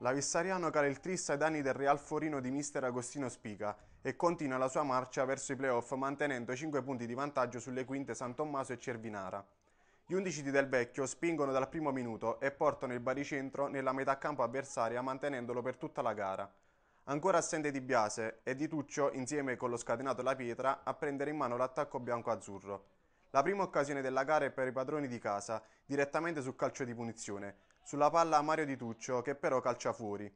cala il caleltrissa ai danni del Real Forino di mister Agostino Spica e continua la sua marcia verso i playoff mantenendo 5 punti di vantaggio sulle quinte San Tommaso e Cervinara. Gli undici di Del Vecchio spingono dal primo minuto e portano il baricentro nella metà campo avversaria mantenendolo per tutta la gara. Ancora assente Di Biase e Di Tuccio, insieme con lo scatenato La Pietra, a prendere in mano l'attacco bianco-azzurro. La prima occasione della gara è per i padroni di casa, direttamente sul calcio di punizione, sulla palla a Mario Di Tuccio che però calcia fuori.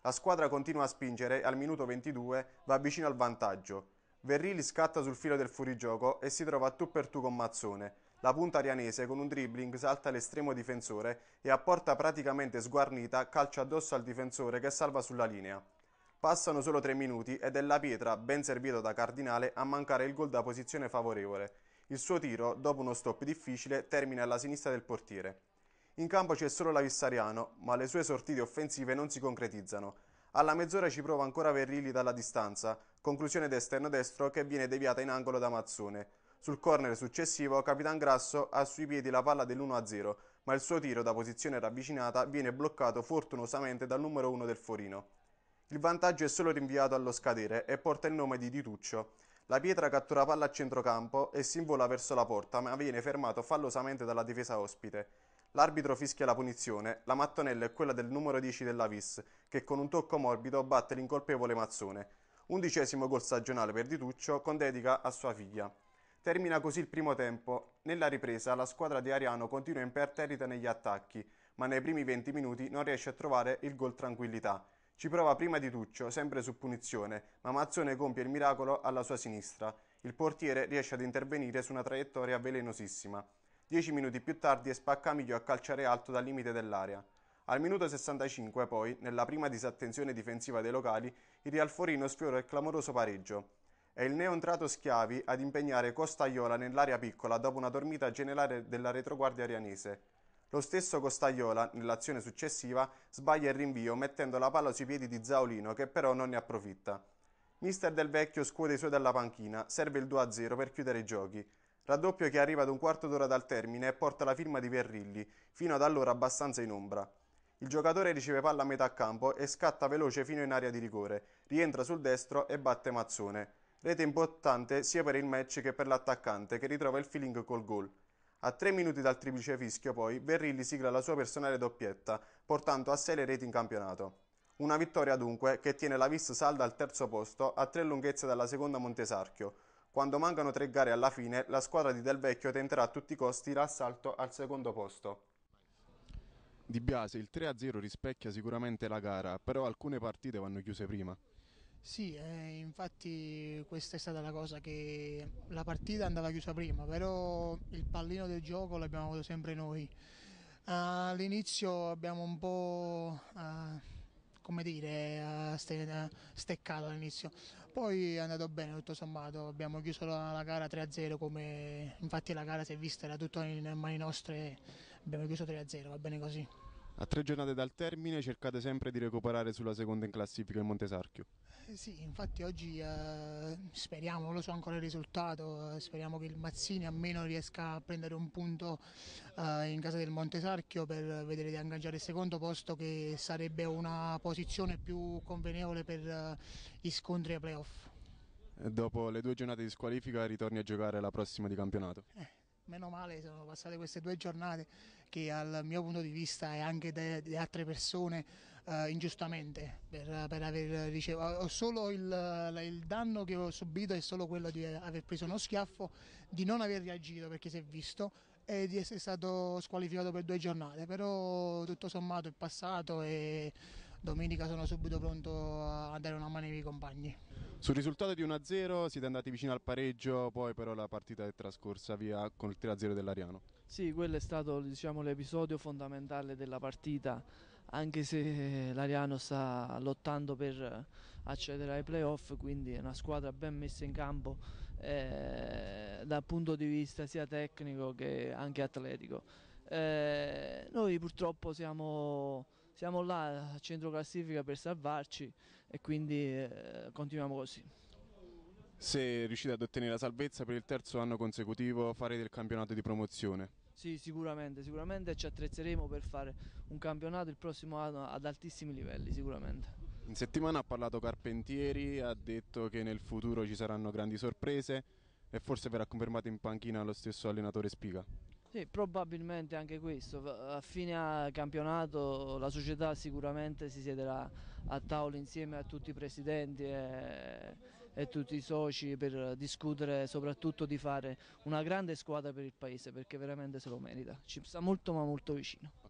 La squadra continua a spingere e al minuto 22 va vicino al vantaggio. Verrilli scatta sul filo del fuorigioco e si trova a tu per tu con Mazzone. La punta arianese con un dribbling salta l'estremo difensore e a porta praticamente sguarnita calcia addosso al difensore che salva sulla linea. Passano solo tre minuti ed è la pietra, ben servito da Cardinale, a mancare il gol da posizione favorevole. Il suo tiro, dopo uno stop difficile, termina alla sinistra del portiere. In campo c'è solo l'Avissariano, ma le sue sortite offensive non si concretizzano. Alla mezz'ora ci prova ancora Verrilli dalla distanza, conclusione d'esterno destro che viene deviata in angolo da Mazzone. Sul corner successivo Capitan Grasso ha sui piedi la palla dell'1-0, ma il suo tiro da posizione ravvicinata viene bloccato fortunosamente dal numero 1 del Forino. Il vantaggio è solo rinviato allo scadere e porta il nome di Dituccio. La pietra cattura palla a centrocampo e si invola verso la porta, ma viene fermato fallosamente dalla difesa ospite. L'arbitro fischia la punizione, la mattonella è quella del numero 10 dell'Avis, che con un tocco morbido batte l'incolpevole Mazzone. Undicesimo gol stagionale per Dituccio con dedica a sua figlia. Termina così il primo tempo. Nella ripresa la squadra di Ariano continua imperterrita negli attacchi, ma nei primi 20 minuti non riesce a trovare il gol tranquillità. Ci prova prima di Tuccio, sempre su punizione, ma Mazzone compie il miracolo alla sua sinistra. Il portiere riesce ad intervenire su una traiettoria velenosissima. Dieci minuti più tardi è Spaccamiglio a calciare alto dal limite dell'area. Al minuto 65 poi, nella prima disattenzione difensiva dei locali, il Rialforino sfiora il clamoroso pareggio. È il neontrato Schiavi ad impegnare Costagliola nell'area piccola dopo una dormita generale della retroguardia arianese. Lo stesso Costagliola, nell'azione successiva, sbaglia il rinvio mettendo la palla sui piedi di Zaolino che però non ne approfitta. Mister Del Vecchio scuote i suoi dalla panchina, serve il 2-0 per chiudere i giochi raddoppio che arriva ad un quarto d'ora dal termine e porta la firma di Verrilli, fino ad allora abbastanza in ombra. Il giocatore riceve palla a metà campo e scatta veloce fino in area di rigore, rientra sul destro e batte Mazzone. Rete importante sia per il match che per l'attaccante che ritrova il feeling col gol. A tre minuti dal triplice fischio poi Verrilli sigla la sua personale doppietta, portando a sé le reti in campionato. Una vittoria dunque che tiene la Vis salda al terzo posto a tre lunghezze dalla seconda Montesarchio, quando mancano tre gare alla fine, la squadra di Del Vecchio tenterà a tutti i costi l'assalto al secondo posto. Di Biase, il 3-0 rispecchia sicuramente la gara, però alcune partite vanno chiuse prima. Sì, eh, infatti questa è stata la cosa che la partita andava chiusa prima, però il pallino del gioco l'abbiamo avuto sempre noi. All'inizio abbiamo un po' eh, come dire, eh, eh, steccato all'inizio. Poi è andato bene tutto sommato, abbiamo chiuso la, gara 3-0 come infatti la gara si è vista, era tutto in mani nostre, abbiamo chiuso 3-0, va bene così. A tre giornate dal termine cercate sempre di recuperare sulla seconda in classifica il Montesarchio. Eh sì, infatti oggi eh, speriamo, non lo so ancora il risultato, eh, speriamo che il Mazzini almeno riesca a prendere un punto eh, in casa del Montesarchio per vedere di ingaggiare il secondo posto che sarebbe una posizione più convenevole per eh, gli scontri ai playoff. dopo le due giornate di squalifica ritorni a giocare la prossima di campionato. Eh, meno male sono passate queste due giornate che al mio punto di vista e anche di altre persone eh, ingiustamente per, per, aver ricevuto solo il, il, danno che ho subito è solo quello di aver preso uno schiaffo di non aver reagito perché si è visto e di essere stato squalificato per due giornate però tutto sommato è passato e domenica sono subito pronto a dare una mano ai miei compagni. Sul risultato di 1-0 siete andati vicino al pareggio, poi però la partita è trascorsa via con il 3-0 dell'Ariano. Sì, quello è stato diciamo, l'episodio fondamentale della partita, anche se l'Ariano sta lottando per accedere ai playoff, quindi è una squadra ben messa in campo eh, dal punto di vista sia tecnico che anche atletico. Eh, noi purtroppo siamo siamo là a centro classifica per salvarci e quindi eh, continuiamo così. Se riuscite ad ottenere la salvezza per il terzo anno consecutivo farete il campionato di promozione? Sì, sicuramente, sicuramente ci attrezzeremo per fare un campionato il prossimo anno ad altissimi livelli, sicuramente. In settimana ha parlato Carpentieri, ha detto che nel futuro ci saranno grandi sorprese e forse verrà confermato in panchina lo stesso allenatore Spiga. Sì, probabilmente anche questo, a fine campionato la società sicuramente si siederà a tavola insieme a tutti i presidenti e, e, tutti i soci per discutere soprattutto di fare una grande squadra per il paese perché veramente se lo merita, ci sta molto ma molto vicino.